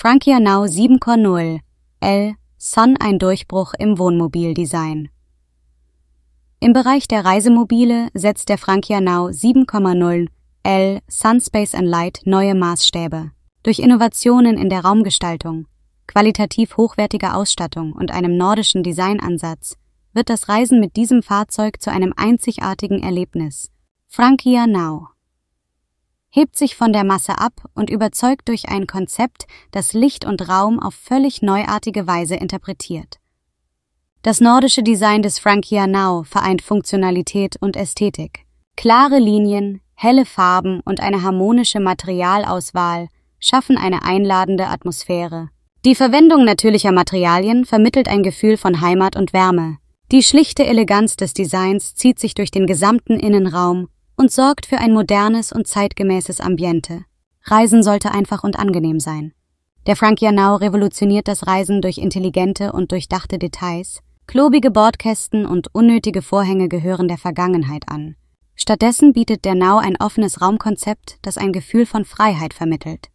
Frankia Now 7,0 L. Sun ein Durchbruch im Wohnmobildesign. Im Bereich der Reisemobile setzt der Frankia Now 7,0 L. Sunspace Light neue Maßstäbe. Durch Innovationen in der Raumgestaltung, qualitativ hochwertige Ausstattung und einem nordischen Designansatz wird das Reisen mit diesem Fahrzeug zu einem einzigartigen Erlebnis. Frankia Now hebt sich von der Masse ab und überzeugt durch ein Konzept, das Licht und Raum auf völlig neuartige Weise interpretiert. Das nordische Design des Frankia Now vereint Funktionalität und Ästhetik. Klare Linien, helle Farben und eine harmonische Materialauswahl schaffen eine einladende Atmosphäre. Die Verwendung natürlicher Materialien vermittelt ein Gefühl von Heimat und Wärme. Die schlichte Eleganz des Designs zieht sich durch den gesamten Innenraum und sorgt für ein modernes und zeitgemäßes Ambiente. Reisen sollte einfach und angenehm sein. Der Frank Janau revolutioniert das Reisen durch intelligente und durchdachte Details. Klobige Bordkästen und unnötige Vorhänge gehören der Vergangenheit an. Stattdessen bietet der Nau ein offenes Raumkonzept, das ein Gefühl von Freiheit vermittelt.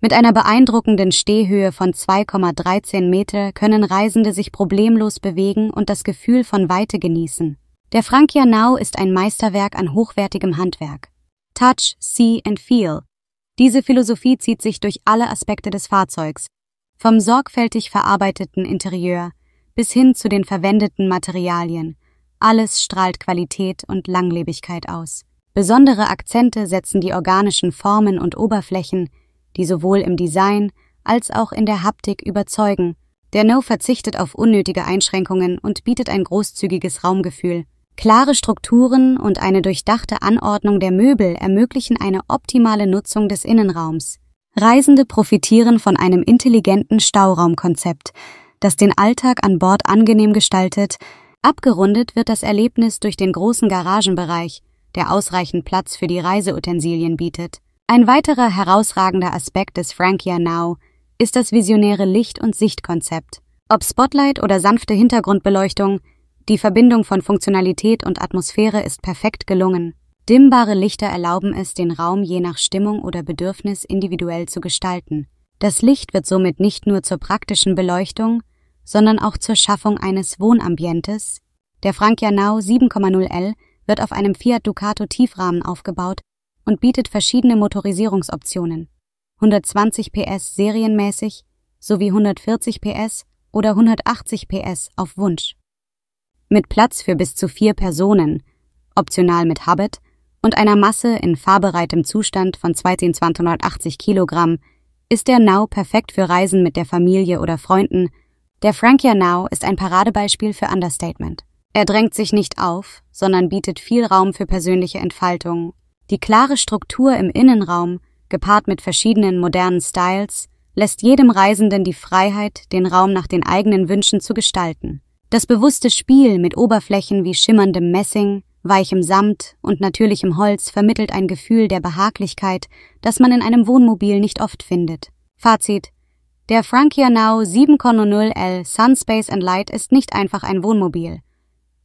Mit einer beeindruckenden Stehhöhe von 2,13 Meter können Reisende sich problemlos bewegen und das Gefühl von Weite genießen. Der Frank Janau ist ein Meisterwerk an hochwertigem Handwerk. Touch, see and feel. Diese Philosophie zieht sich durch alle Aspekte des Fahrzeugs, vom sorgfältig verarbeiteten Interieur bis hin zu den verwendeten Materialien. Alles strahlt Qualität und Langlebigkeit aus. Besondere Akzente setzen die organischen Formen und Oberflächen, die sowohl im Design als auch in der Haptik überzeugen. Der No verzichtet auf unnötige Einschränkungen und bietet ein großzügiges Raumgefühl. Klare Strukturen und eine durchdachte Anordnung der Möbel ermöglichen eine optimale Nutzung des Innenraums. Reisende profitieren von einem intelligenten Stauraumkonzept, das den Alltag an Bord angenehm gestaltet, abgerundet wird das Erlebnis durch den großen Garagenbereich, der ausreichend Platz für die Reiseutensilien bietet. Ein weiterer herausragender Aspekt des Frankia Now ist das visionäre Licht- und Sichtkonzept. Ob Spotlight oder sanfte Hintergrundbeleuchtung, die Verbindung von Funktionalität und Atmosphäre ist perfekt gelungen. Dimmbare Lichter erlauben es, den Raum je nach Stimmung oder Bedürfnis individuell zu gestalten. Das Licht wird somit nicht nur zur praktischen Beleuchtung, sondern auch zur Schaffung eines Wohnambientes. Der Frank Janau 7,0L wird auf einem Fiat Ducato Tiefrahmen aufgebaut und bietet verschiedene Motorisierungsoptionen. 120 PS serienmäßig sowie 140 PS oder 180 PS auf Wunsch mit Platz für bis zu vier Personen, optional mit Habit, und einer Masse in fahrbereitem Zustand von 2280 Kilogramm, ist der Now perfekt für Reisen mit der Familie oder Freunden. Der Frankia Now ist ein Paradebeispiel für Understatement. Er drängt sich nicht auf, sondern bietet viel Raum für persönliche Entfaltung. Die klare Struktur im Innenraum, gepaart mit verschiedenen modernen Styles, lässt jedem Reisenden die Freiheit, den Raum nach den eigenen Wünschen zu gestalten. Das bewusste Spiel mit Oberflächen wie schimmerndem Messing, weichem Samt und natürlichem Holz vermittelt ein Gefühl der Behaglichkeit, das man in einem Wohnmobil nicht oft findet. Fazit. Der Frankia Now 7,0L Sunspace and Light ist nicht einfach ein Wohnmobil.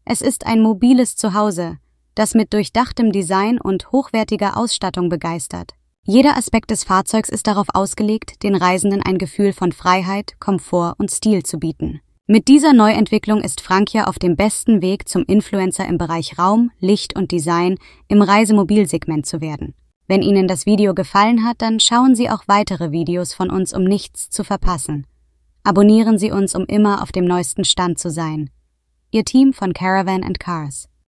Es ist ein mobiles Zuhause, das mit durchdachtem Design und hochwertiger Ausstattung begeistert. Jeder Aspekt des Fahrzeugs ist darauf ausgelegt, den Reisenden ein Gefühl von Freiheit, Komfort und Stil zu bieten. Mit dieser Neuentwicklung ist Frankia auf dem besten Weg, zum Influencer im Bereich Raum, Licht und Design im Reisemobilsegment zu werden. Wenn Ihnen das Video gefallen hat, dann schauen Sie auch weitere Videos von uns, um nichts zu verpassen. Abonnieren Sie uns, um immer auf dem neuesten Stand zu sein. Ihr Team von Caravan Cars.